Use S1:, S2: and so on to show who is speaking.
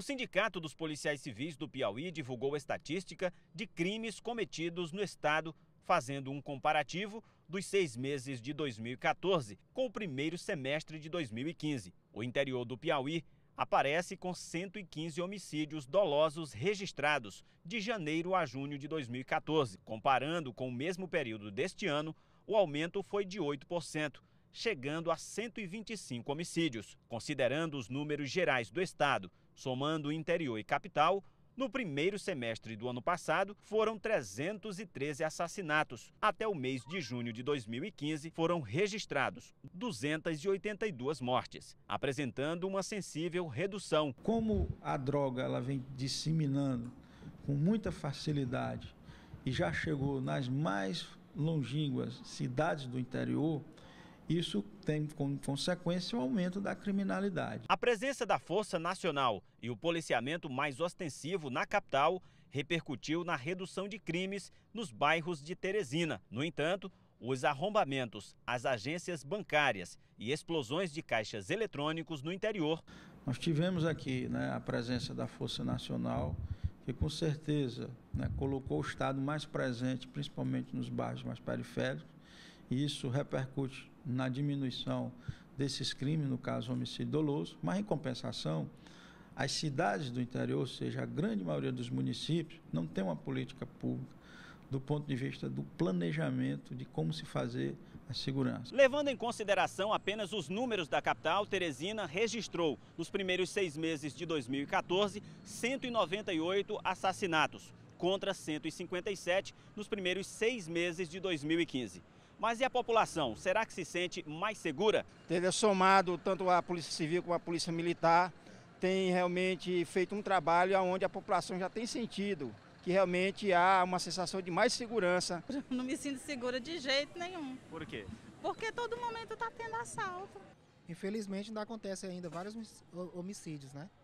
S1: O Sindicato dos Policiais Civis do Piauí divulgou estatística de crimes cometidos no estado, fazendo um comparativo dos seis meses de 2014 com o primeiro semestre de 2015. O interior do Piauí aparece com 115 homicídios dolosos registrados de janeiro a junho de 2014. Comparando com o mesmo período deste ano, o aumento foi de 8%, chegando a 125 homicídios. Considerando os números gerais do estado Somando interior e capital, no primeiro semestre do ano passado, foram 313 assassinatos. Até o mês de junho de 2015, foram registrados 282 mortes, apresentando uma sensível redução.
S2: Como a droga ela vem disseminando com muita facilidade e já chegou nas mais longínquas cidades do interior, isso tem como consequência o aumento da criminalidade. A
S1: presença da Força Nacional e o policiamento mais ostensivo na capital repercutiu na redução de crimes nos bairros de Teresina. No entanto, os arrombamentos às agências bancárias e explosões de caixas eletrônicos no interior.
S2: Nós tivemos aqui né, a presença da Força Nacional, que com certeza né, colocou o Estado mais presente, principalmente nos bairros mais periféricos e isso repercute na diminuição desses crimes, no caso homicídio doloso, mas em compensação, as cidades do interior, ou seja, a grande maioria dos municípios, não tem uma política pública do ponto de vista do planejamento de como se fazer a segurança.
S1: Levando em consideração apenas os números da capital, Teresina registrou, nos primeiros seis meses de 2014, 198 assassinatos, contra 157 nos primeiros seis meses de 2015. Mas e a população? Será que se sente mais segura?
S2: Teve Somado tanto a Polícia Civil como a Polícia Militar, tem realmente feito um trabalho onde a população já tem sentido que realmente há uma sensação de mais segurança.
S1: Não me sinto segura de jeito nenhum. Por quê? Porque todo momento está tendo assalto.
S2: Infelizmente ainda acontece ainda vários homicídios, né?